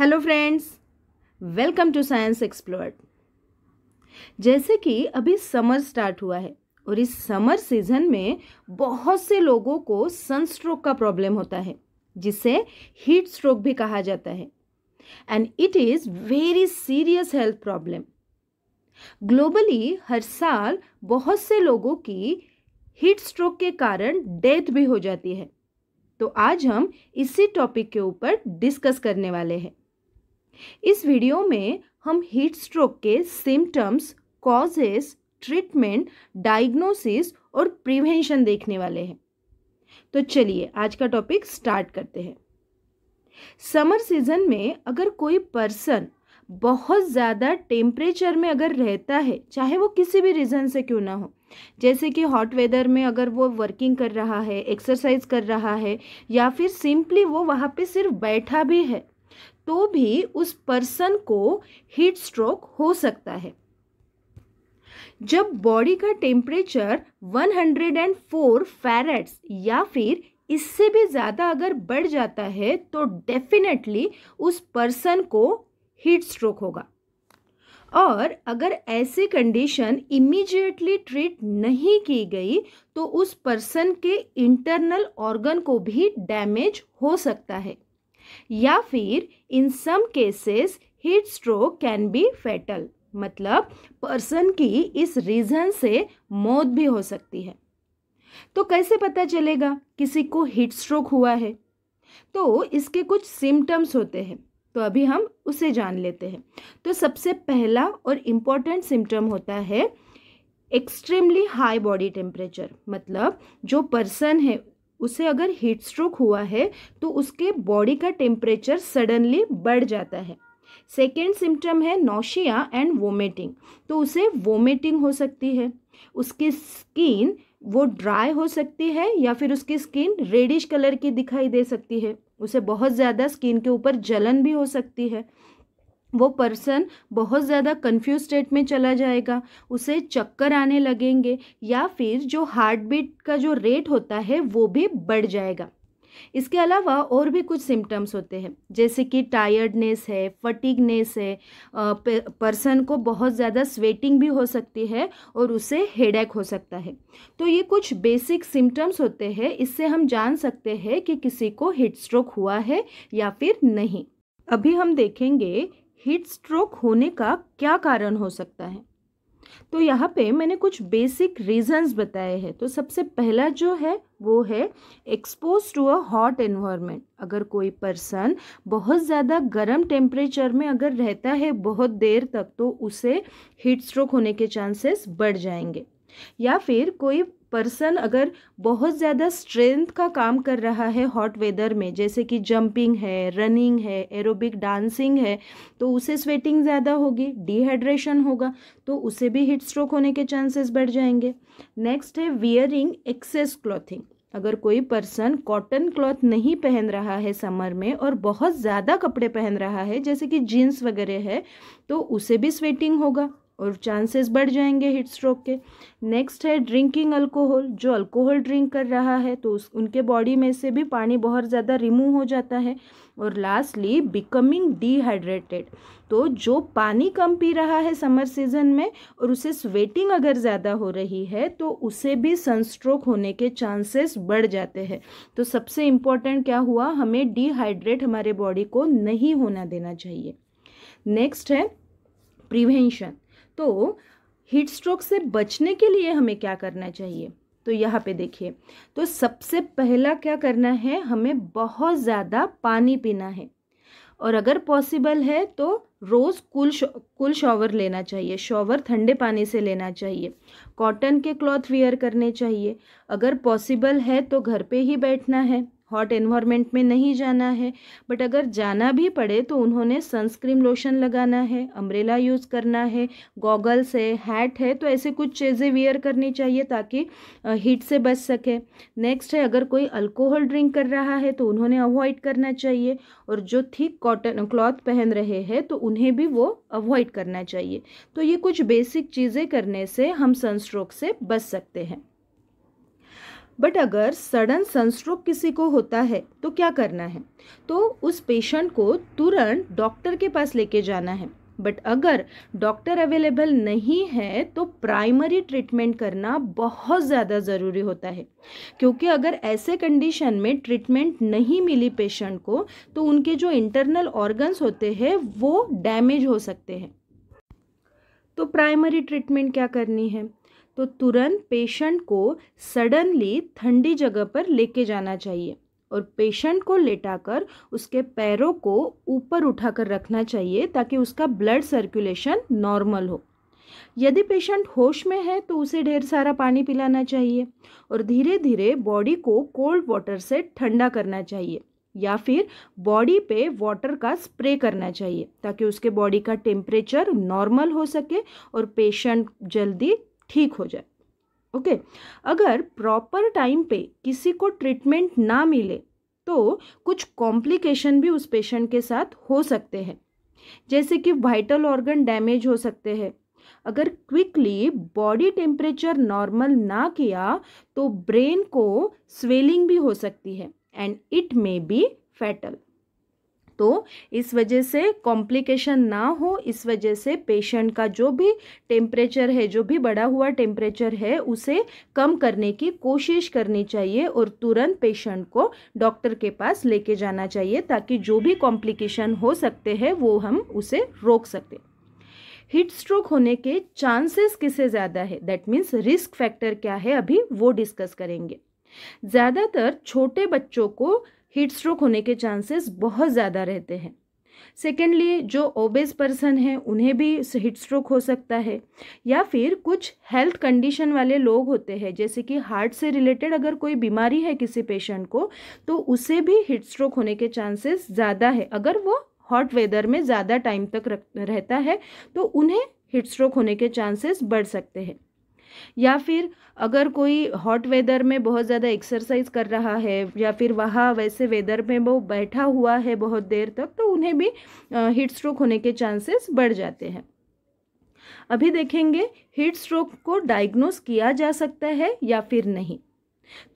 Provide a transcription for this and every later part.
Hello friends welcome to science explore जैसे कि अभी समर स्टार्ट हुआ है और इस समर सीजन में बहुत से लोगों को सनस्ट्रोक का प्रॉब्लम होता है जिसे हीट स्ट्रोक भी कहा जाता है and it is very serious health problem globally हर साल बहुत से लोगों की हीट स्ट्रोक के कारण डेथ भी हो जाती है तो आज हम इसी टॉपिक के ऊपर डिस्कस करने वाले हैं इस वीडियो में हम हीट स्ट्रोक के सिम्टम्स कॉजेस ट्रीटमेंट डायग्नोसिस और प्रिवेंशन देखने वाले हैं तो चलिए आज का टॉपिक स्टार्ट करते हैं समर सीजन में अगर कोई पर्सन बहुत ज़्यादा टेम्परेचर में अगर रहता है चाहे वो किसी भी रीज़न से क्यों ना हो जैसे कि हॉट वेदर में अगर वो वर्किंग कर रहा है एक्सरसाइज कर रहा है या फिर सिंपली वो वहाँ पे सिर्फ बैठा भी है तो भी उस पर्सन को हीट स्ट्रोक हो सकता है जब बॉडी का टेम्परेचर 104 फैरेट्स या फिर इससे भी ज़्यादा अगर बढ़ जाता है तो डेफिनेटली उस पर्सन को हीट स्ट्रोक होगा और अगर ऐसी कंडीशन इमीजिएटली ट्रीट नहीं की गई तो उस पर्सन के इंटरनल ऑर्गन को भी डैमेज हो सकता है या फिर in some cases heat stroke can be fatal मतलब पर्सन की इस रीज़न से मौत भी हो सकती है तो कैसे पता चलेगा किसी को हीट स्ट्रोक हुआ है तो इसके कुछ सिम्टम्स होते हैं तो अभी हम उसे जान लेते हैं तो सबसे पहला और इम्पॉर्टेंट सिम्टम होता है एक्सट्रीमली हाई बॉडी टेम्परेचर मतलब जो पर्सन है उसे अगर हीट स्ट्रोक हुआ है तो उसके बॉडी का टेम्परेचर सडनली बढ़ जाता है सेकेंड सिम्टम है नौशिया एंड वोमिटिंग तो उसे वोमिटिंग हो सकती है उसकी स्किन वो ड्राई हो सकती है या फिर उसकी स्किन रेडिश कलर की दिखाई दे सकती है उसे बहुत ज़्यादा स्किन के ऊपर जलन भी हो सकती है वो पर्सन बहुत ज़्यादा कंफ्यूज स्टेट में चला जाएगा उसे चक्कर आने लगेंगे या फिर जो हार्ट बीट का जो रेट होता है वो भी बढ़ जाएगा इसके अलावा और भी कुछ सिम्टम्स होते हैं जैसे कि टायर्डनेस है फटिगनेस है पर्सन को बहुत ज़्यादा स्वेटिंग भी हो सकती है और उसे हेडेक हो सकता है तो ये कुछ बेसिक सिम्टम्स होते हैं इससे हम जान सकते हैं कि किसी को हिट स्ट्रोक हुआ है या फिर नहीं अभी हम देखेंगे हीट स्ट्रोक होने का क्या कारण हो सकता है तो यहाँ पे मैंने कुछ बेसिक रीजंस बताए हैं तो सबसे पहला जो है वो है expose to a hot environment अगर कोई पर्सन बहुत ज़्यादा गर्म टेम्परेचर में अगर रहता है बहुत देर तक तो उसे हीट स्ट्रोक होने के चांसेस बढ़ जाएंगे या फिर कोई पर्सन अगर बहुत ज़्यादा स्ट्रेंथ का काम कर रहा है हॉट वेदर में जैसे कि जंपिंग है रनिंग है एरोबिक डांसिंग है तो उसे स्वेटिंग ज़्यादा होगी डिहाइड्रेशन होगा तो उसे भी हिट स्ट्रोक होने के चांसेस बढ़ जाएंगे नेक्स्ट है वियरिंग एक्सेस क्लॉथिंग अगर कोई पर्सन कॉटन क्लॉथ नहीं पहन रहा है समर में और बहुत ज़्यादा कपड़े पहन रहा है जैसे कि जीन्स वगैरह है तो उसे भी स्वेटिंग होगा और चांसेस बढ़ जाएंगे हिट स्ट्रोक के नेक्स्ट है ड्रिंकिंग अल्कोहल जो अल्कोहल ड्रिंक कर रहा है तो उस उनके बॉडी में से भी पानी बहुत ज़्यादा रिमूव हो जाता है और लास्टली बिकमिंग डिहाइड्रेटेड तो जो पानी कम पी रहा है समर सीजन में और उसे स्वेटिंग अगर ज़्यादा हो रही है तो उसे भी सनस्ट्रोक होने के चांसेस बढ़ जाते हैं तो सबसे इम्पॉर्टेंट क्या हुआ हमें डिहाइड्रेट हमारे बॉडी को नहीं होना देना चाहिए नेक्स्ट है प्रिवेंशन तो हीट स्ट्रोक से बचने के लिए हमें क्या करना चाहिए तो यहाँ पे देखिए तो सबसे पहला क्या करना है हमें बहुत ज़्यादा पानी पीना है और अगर पॉसिबल है तो रोज़ कुल शौ, कुल शॉवर लेना चाहिए शॉवर ठंडे पानी से लेना चाहिए कॉटन के क्लॉथ वेयर करने चाहिए अगर पॉसिबल है तो घर पे ही बैठना है हॉट एनवायरनमेंट में नहीं जाना है बट अगर जाना भी पड़े तो उन्होंने सनस्क्रीन लोशन लगाना है अम्ब्रेला यूज़ करना है गॉगल्स है हैट है तो ऐसे कुछ चीज़ें वेयर करनी चाहिए ताकि हीट से बच सके नेक्स्ट है अगर कोई अल्कोहल ड्रिंक कर रहा है तो उन्होंने अवॉइड करना चाहिए और जो थिक कॉटन क्लॉथ पहन रहे हैं तो उन्हें भी वो अवॉइड करना चाहिए तो ये कुछ बेसिक चीज़ें करने से हम सनस्ट्रोक से बच सकते हैं बट अगर सडन सनस्ट्रोक किसी को होता है तो क्या करना है तो उस पेशेंट को तुरंत डॉक्टर के पास लेके जाना है बट अगर डॉक्टर अवेलेबल नहीं है तो प्राइमरी ट्रीटमेंट करना बहुत ज़्यादा ज़रूरी होता है क्योंकि अगर ऐसे कंडीशन में ट्रीटमेंट नहीं मिली पेशेंट को तो उनके जो इंटरनल ऑर्गन्स होते हैं वो डैमेज हो सकते हैं तो प्राइमरी ट्रीटमेंट क्या करनी है तो तुरंत पेशेंट को सडनली ठंडी जगह पर लेके जाना चाहिए और पेशेंट को लेटाकर उसके पैरों को ऊपर उठाकर रखना चाहिए ताकि उसका ब्लड सर्कुलेशन नॉर्मल हो यदि पेशेंट होश में है तो उसे ढेर सारा पानी पिलाना चाहिए और धीरे धीरे बॉडी को कोल्ड वाटर से ठंडा करना चाहिए या फिर बॉडी पे वाटर का स्प्रे करना चाहिए ताकि उसके बॉडी का टेम्परेचर नॉर्मल हो सके और पेशेंट जल्दी ठीक हो जाए ओके अगर प्रॉपर टाइम पे किसी को ट्रीटमेंट ना मिले तो कुछ कॉम्प्लिकेशन भी उस पेशेंट के साथ हो सकते हैं जैसे कि वाइटल ऑर्गन डैमेज हो सकते हैं अगर क्विकली बॉडी टेम्परेचर नॉर्मल ना किया तो ब्रेन को स्वेलिंग भी हो सकती है and it may be fatal तो इस वजह से कॉम्प्लिकेशन ना हो इस वजह से पेशेंट का जो भी टेम्परेचर है जो भी बढ़ा हुआ टेम्परेचर है उसे कम करने की कोशिश करनी चाहिए और तुरंत पेशेंट को डॉक्टर के पास लेके जाना चाहिए ताकि जो भी कॉम्प्लिकेशन हो सकते हैं वो हम उसे रोक सकते हिट स्ट्रोक होने के चांसेस किसे ज़्यादा है दैट मीन्स रिस्क फैक्टर क्या है अभी वो डिस्कस करेंगे ज़्यादातर छोटे बच्चों को हीट स्ट्रोक होने के चांसेस बहुत ज़्यादा रहते हैं सेकेंडली जो ओबेस पर्सन हैं उन्हें भी हीट स्ट्रोक हो सकता है या फिर कुछ हेल्थ कंडीशन वाले लोग होते हैं जैसे कि हार्ट से रिलेटेड अगर कोई बीमारी है किसी पेशेंट को तो उसे भी हीट स्ट्रोक होने के चांसेस ज़्यादा है अगर वो हॉट वेदर में ज़्यादा टाइम तक रहता है तो उन्हें हीट स्ट्रोक होने के चांसेस बढ़ सकते हैं या फिर अगर कोई हॉट वेदर में बहुत ज़्यादा एक्सरसाइज कर रहा है या फिर वहाँ वैसे वेदर में वो बैठा हुआ है बहुत देर तक तो उन्हें भी हीट स्ट्रोक होने के चांसेस बढ़ जाते हैं अभी देखेंगे हीट स्ट्रोक को डायग्नोस किया जा सकता है या फिर नहीं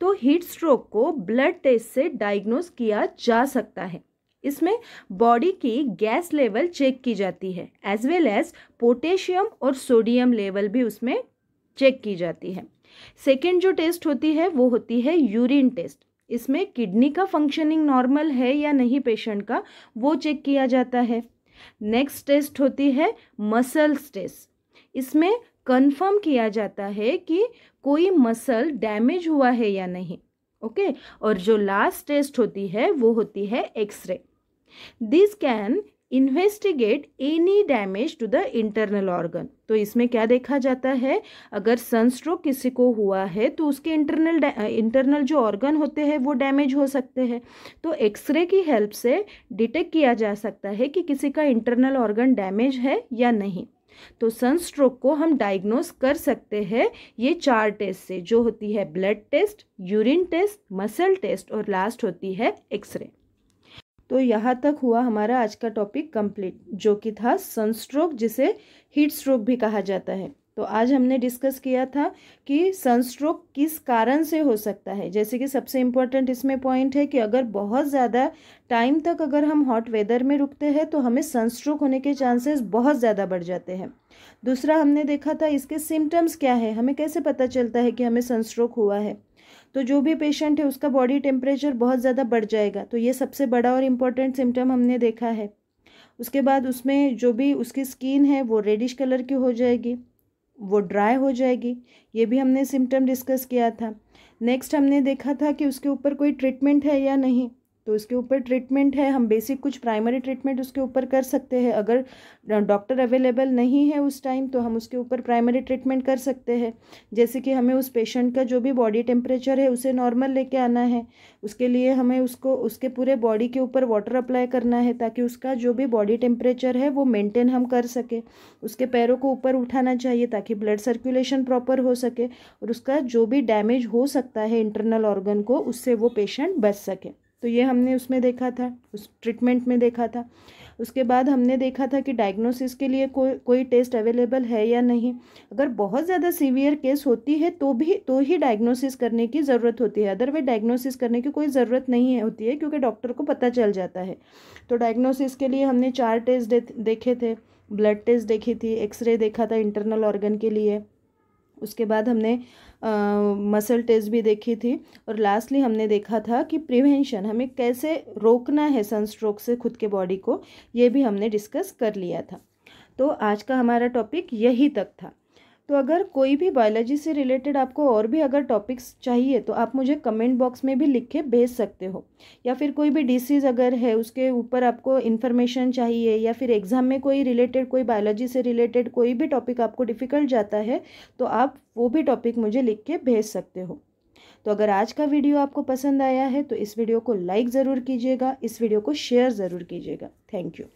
तो हीट स्ट्रोक को ब्लड टेस्ट से डायग्नोस किया जा सकता है इसमें बॉडी की गैस लेवल चेक की जाती है एज वेल एज पोटेशियम और सोडियम लेवल भी उसमें चेक की जाती है सेकेंड जो टेस्ट होती है वो होती है यूरिन टेस्ट इसमें किडनी का फंक्शनिंग नॉर्मल है या नहीं पेशेंट का वो चेक किया जाता है नेक्स्ट टेस्ट होती है मसल्स टेस्ट इसमें कंफर्म किया जाता है कि कोई मसल डैमेज हुआ है या नहीं ओके okay? और जो लास्ट टेस्ट होती है वो होती है x-ray this can investigate any damage to the internal organ तो इसमें क्या देखा जाता है अगर सनस्ट्रोक किसी को हुआ है तो उसके इंटरनल इंटरनल जो ऑर्गन होते हैं वो डैमेज हो सकते हैं तो एक्सरे की हेल्प से डिटेक्ट किया जा सकता है कि किसी का इंटरनल ऑर्गन डैमेज है या नहीं तो सनस्ट्रोक को हम डायग्नोस कर सकते हैं ये चार टेस्ट से जो होती है blood test urine test muscle test और लास्ट होती है एक्सरे तो यहाँ तक हुआ हमारा आज का टॉपिक कंप्लीट जो कि था सनस्ट्रोक जिसे हीट स्ट्रोक भी कहा जाता है तो आज हमने डिस्कस किया था कि सनस्ट्रोक किस कारण से हो सकता है जैसे कि सबसे इम्पॉर्टेंट इसमें पॉइंट है कि अगर बहुत ज़्यादा टाइम तक अगर हम हॉट वेदर में रुकते हैं तो हमें सनस्ट्रोक होने के चांसेस बहुत ज़्यादा बढ़ जाते हैं दूसरा हमने देखा था इसके सिम्टम्स क्या है हमें कैसे पता चलता है कि हमें सनस्ट्रोक हुआ है तो जो भी पेशेंट है उसका बॉडी टेम्परेचर बहुत ज़्यादा बढ़ जाएगा तो ये सबसे बड़ा और इम्पॉर्टेंट सिम्टम हमने देखा है उसके बाद उसमें जो भी उसकी स्किन है वो रेडिश कलर की हो जाएगी वो ड्राई हो जाएगी ये भी हमने सिम्टम डिस्कस किया था नेक्स्ट हमने देखा था कि उसके ऊपर कोई ट्रीटमेंट है या नहीं तो इसके ऊपर ट्रीटमेंट है हम बेसिक कुछ प्राइमरी ट्रीटमेंट उसके ऊपर कर सकते हैं अगर डॉक्टर अवेलेबल नहीं है उस टाइम तो हम उसके ऊपर प्राइमरी ट्रीटमेंट कर सकते हैं जैसे कि हमें उस पेशेंट का जो भी बॉडी टेम्परेचर है उसे नॉर्मल लेके आना है उसके लिए हमें उसको उसके पूरे बॉडी के ऊपर वाटर अप्लाई करना है ताकि उसका जो भी बॉडी टेम्परेचर है वो मेनटेन हम कर सकें उसके पैरों को ऊपर उठाना चाहिए ताकि ब्लड सर्कुलेशन प्रॉपर हो सके और उसका जो भी डैमेज हो सकता है इंटरनल ऑर्गन को उससे वो पेशेंट बच सके तो ये हमने उसमें देखा था उस ट्रीटमेंट में देखा था उसके बाद हमने देखा था कि डायग्नोसिस के लिए को, कोई टेस्ट अवेलेबल है या नहीं अगर बहुत ज़्यादा सीवियर केस होती है तो भी तो ही डायग्नोसिस करने की ज़रूरत होती है अदरवाइज डायग्नोसिस करने की कोई ज़रूरत नहीं है होती है क्योंकि डॉक्टर को पता चल जाता है तो डायग्नोसिस के लिए हमने चार टेस्ट दे, देखे थे ब्लड टेस्ट देखी थी एक्सरे देखा था इंटरनल ऑर्गन के लिए उसके बाद हमने मसल टेस्ट भी देखी थी और लास्टली हमने देखा था कि प्रिवेंशन हमें कैसे रोकना है सनस्ट्रोक से खुद के बॉडी को ये भी हमने डिस्कस कर लिया था तो आज का हमारा टॉपिक यही तक था तो अगर कोई भी बायोलॉजी से रिलेटेड आपको और भी अगर टॉपिक्स चाहिए तो आप मुझे कमेंट बॉक्स में भी लिख के भेज सकते हो या फिर कोई भी डिसीज़ अगर है उसके ऊपर आपको इन्फॉर्मेशन चाहिए या फिर एग्ज़ाम में कोई रिलेटेड कोई बायोलॉजी से रिलेटेड कोई भी टॉपिक आपको डिफ़िकल्ट जाता है तो आप वो भी टॉपिक मुझे लिख के भेज सकते हो तो अगर आज का वीडियो आपको पसंद आया है तो इस वीडियो को लाइक ज़रूर कीजिएगा इस वीडियो को शेयर ज़रूर कीजिएगा थैंक यू